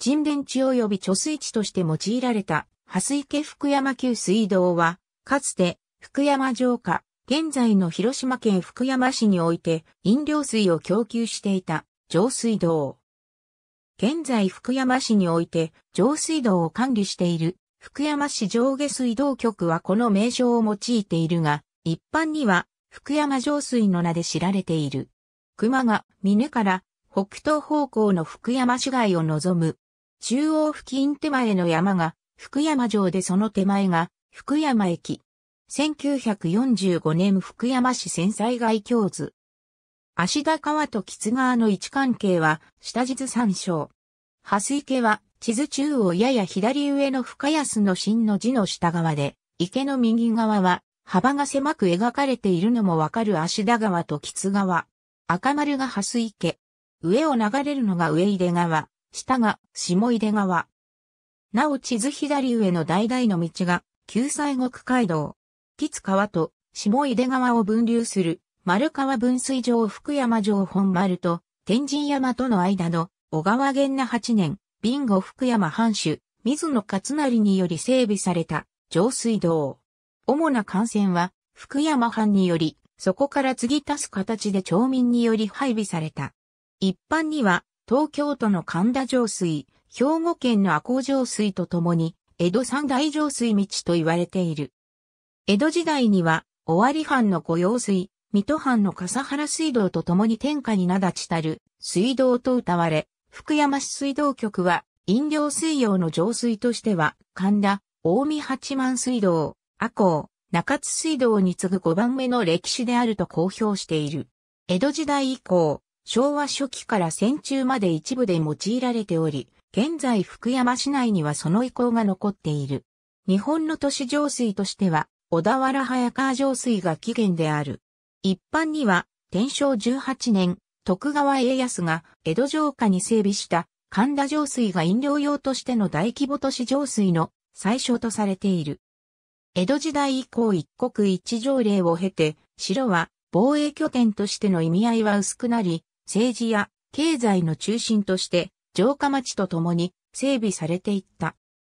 沈殿地及び貯水池として用いられた、蓮池福山旧水道は、かつて、福山城下、現在の広島県福山市において、飲料水を供給していた、上水道。現在福山市において、上水道を管理している、福山市上下水道局はこの名称を用いているが、一般には、福山上水の名で知られている。熊が、峰から、北東方向の福山市街を望む中央付近手前の山が福山城でその手前が福山駅。1945年福山市戦災街教図。足田川と木津川の位置関係は下地図参照。蓮池は地図中央やや左上の深安の真の字の下側で、池の右側は幅が狭く描かれているのもわかる足田川と木津川。赤丸が蓮池。上を流れるのが上井出川。下が下出川。なお地図左上の代々の道が、旧西国街道、吉川と下出川を分流する、丸川分水場福山城本丸と、天神山との間の、小川源那八年、ビンゴ福山藩主、水野勝成により整備された、上水道。主な幹線は、福山藩により、そこから継ぎ足す形で町民により配備された。一般には、東京都の神田上水、兵庫県の赤穂上水とともに、江戸三大上水道と言われている。江戸時代には、尾張藩の御用水、水戸藩の笠原水道とともに天下に名立ちたる水道と謳われ、福山市水道局は、飲料水用の上水としては、神田、大見八幡水道、阿公、中津水道に次ぐ5番目の歴史であると公表している。江戸時代以降、昭和初期から戦中まで一部で用いられており、現在福山市内にはその遺構が残っている。日本の都市浄水としては、小田原早川浄水が起源である。一般には、天正18年、徳川家康が江戸城下に整備した神田浄水が飲料用としての大規模都市浄水の最初とされている。江戸時代以降一国一条例を経て、城は防衛拠点としての意味合いは薄くなり、政治や経済の中心として城下町と共に整備されていった。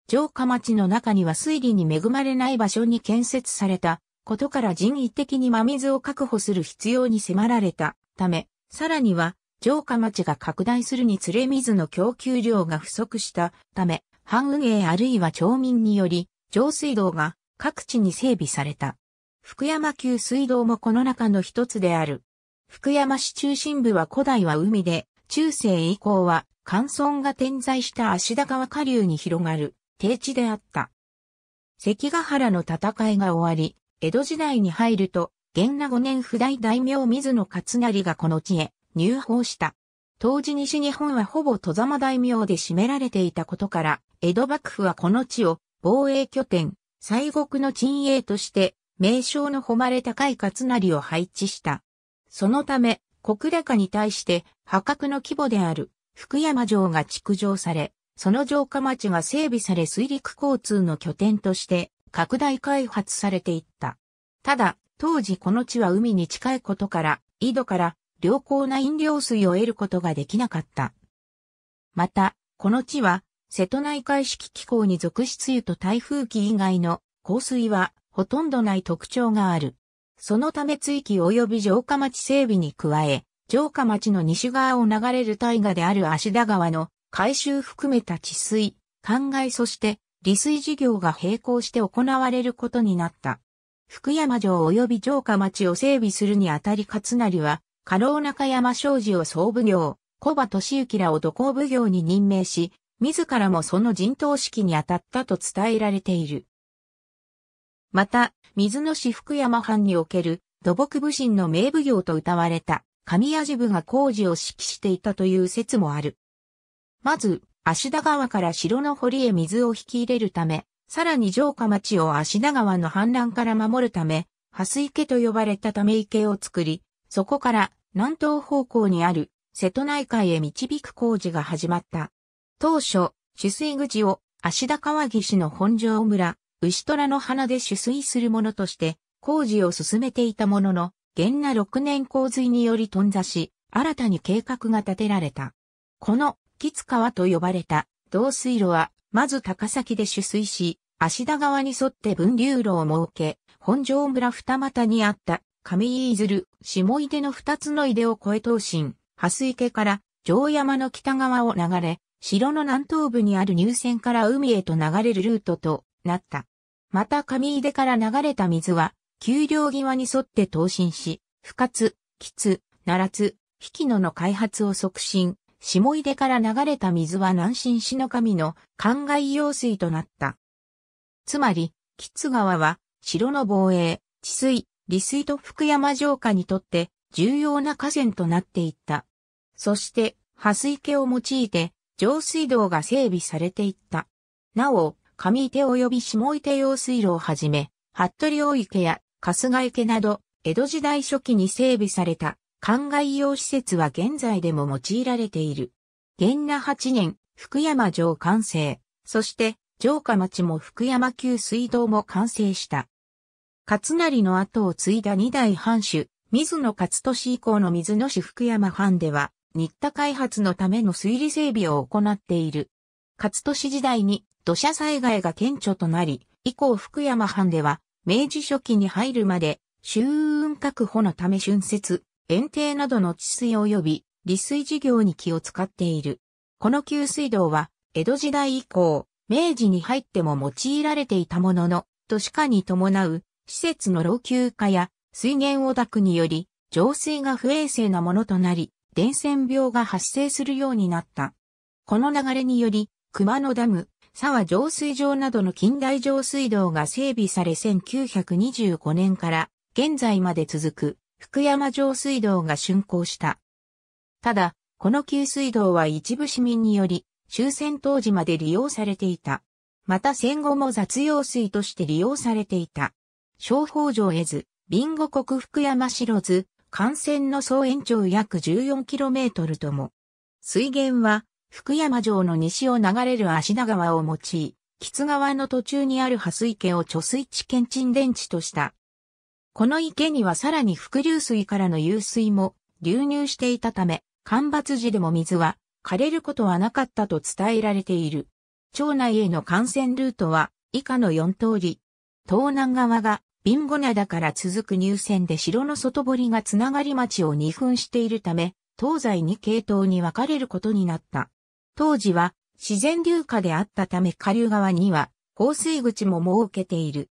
城下町の中には水利に恵まれない場所に建設されたことから人為的に真水を確保する必要に迫られたため、さらには城下町が拡大するにつれ水の供給量が不足したため、半運営あるいは町民により上水道が各地に整備された。福山旧水道もこの中の一つである。福山市中心部は古代は海で、中世以降は乾村が点在した足田川下流に広がる低地であった。関ヶ原の戦いが終わり、江戸時代に入ると、元那五年不代大名水野勝成がこの地へ入法した。当時西日本はほぼ戸様大名で占められていたことから、江戸幕府はこの地を防衛拠点、西国の鎮営として、名称の誉れ高い勝成を配置した。そのため、小倉家に対して破格の規模である福山城が築城され、その城下町が整備され水陸交通の拠点として拡大開発されていった。ただ、当時この地は海に近いことから、井戸から良好な飲料水を得ることができなかった。また、この地は、瀬戸内海式気候に属し梅雨と台風期以外の降水はほとんどない特徴がある。そのため追記及び城下町整備に加え、城下町の西側を流れる大河である芦田川の改修含めた治水、灌漑そして利水事業が並行して行われることになった。福山城及び城下町を整備するにあたり勝成は、家老中山商事を総奉行、小葉俊之らを土工奉行に任命し、自らもその陣頭指揮に当たったと伝えられている。また、水野市福山藩における土木部神の名奉行と謳われた神谷部が工事を指揮していたという説もある。まず、芦田川から城の堀へ水を引き入れるため、さらに城下町を芦田川の氾濫から守るため、蓮池と呼ばれたため池を作り、そこから南東方向にある瀬戸内海へ導く工事が始まった。当初、取水口を芦田川岸の本城村、牛虎の花で取水するものとして工事を進めていたものの、現那六年洪水により頓挫し、新たに計画が立てられた。この、吉川と呼ばれた、導水路は、まず高崎で取水し、足田川に沿って分流路を設け、本庄村二股にあった、上飯鶴、下井出の二つの井出を越え東進、蓮池から、城山の北側を流れ、城の南東部にある入線から海へと流れるルートとなった。また上井出から流れた水は、丘陵際に沿って投進し、深津、吉、奈良津、引野の開発を促進、下井出から流れた水は南進しの神の灌漑用水となった。つまり、吉川は、城の防衛、治水、利水と福山城下にとって重要な河川となっていった。そして、破水家を用いて、上水道が整備されていった。なお、上池及び下池用水路をはじめ、服部大池や春日池など、江戸時代初期に整備された、灌漑用施設は現在でも用いられている。元那8年、福山城完成。そして、城下町も福山旧水道も完成した。勝成の後を継いだ二代藩主、水野勝利以降の水野市福山藩では、新田開発のための水利整備を行っている。勝利時代に土砂災害が顕著となり、以降福山藩では、明治初期に入るまで、周運確保のため春節、園庭などの治水及び、利水事業に気を使っている。この給水道は、江戸時代以降、明治に入っても用いられていたものの、都市化に伴う、施設の老朽化や、水源汚濁により、浄水が不衛生なものとなり、伝染病が発生するようになった。この流れにより、熊野ダム、沢浄水場などの近代浄水道が整備され1925年から現在まで続く福山浄水道が竣工した。ただ、この給水道は一部市民により終戦当時まで利用されていた。また戦後も雑用水として利用されていた。商法上得ず、ビンゴ国福山白津、幹線の総延長約 14km とも。水源は福山城の西を流れる芦田川を用い、木津川の途中にある蓮池を貯水池県沈殿地とした。この池にはさらに伏流水からの湧水も流入していたため、干ばつ時でも水は枯れることはなかったと伝えられている。町内への感染ルートは以下の4通り。東南側がビンゴ灘から続く入線で城の外堀がつながり町を二分しているため、東西に系統に分かれることになった。当時は自然流下であったため下流側には放水口も設けている。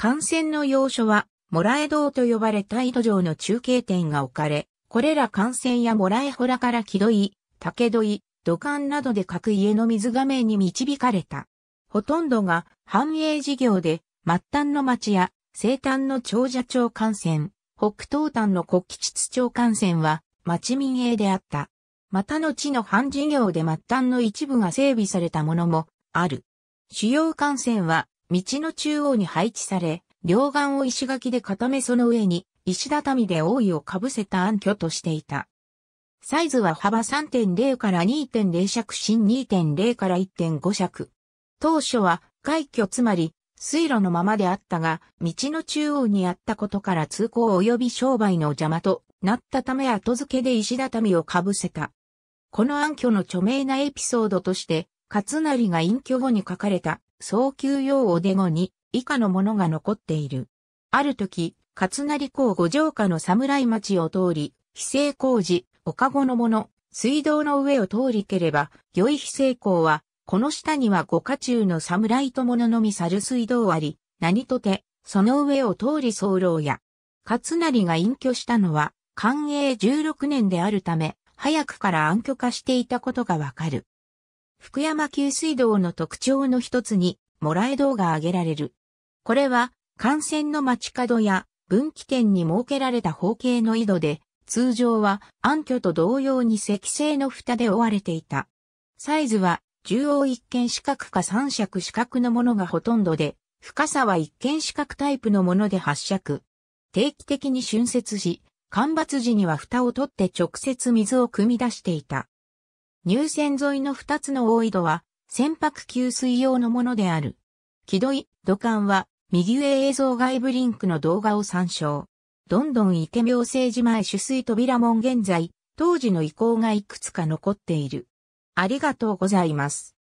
幹線の要所は、モラエ堂と呼ばれた井戸城の中継点が置かれ、これら幹線やモラエらから木戸井、竹戸井、土管などで各家の水画面に導かれた。ほとんどが繁栄事業で、末端の町や西端の長者町幹線、北東端の国吉津町幹線は町民営であった。また後の半事業で末端の一部が整備されたものもある。主要幹線は道の中央に配置され、両岸を石垣で固めその上に石畳で覆いをかぶせた暗挙としていた。サイズは幅3.0から2.0尺深2.0から1.5尺。当初は海挙つまり水路のままであったが、道の中央にあったことから通行及び商売の邪魔となったため後付けで石畳をかぶせた。この暗挙の著名なエピソードとして、勝成が隠居後に書かれた、早急用おでごに、以下のものが残っている。ある時、勝成公五条下の侍町を通り、非正工事、岡子の者、水道の上を通りければ、良い非正工は、この下には五家中の侍と者のみ猿水道あり、何とて、その上を通り候や。勝成が隠居したのは、寛永16年であるため、早くから暗渠化していたことがわかる。福山給水道の特徴の一つに、もらえ道が挙げられる。これは、幹線の街角や分岐点に設けられた方形の井戸で、通常は暗渠と同様に石製の蓋で覆われていた。サイズは、中央一見四角か三尺四角のものがほとんどで、深さは一見四角タイプのもので八尺。定期的に浚渫し、干ばつ時には蓋を取って直接水を汲み出していた。入線沿いの2つの大井戸は、船舶給水用のものである。木戸井、土管は、右上映像外部リンクの動画を参照。どんどん池明星寺前取水扉門現在、当時の遺構がいくつか残っている。ありがとうございます。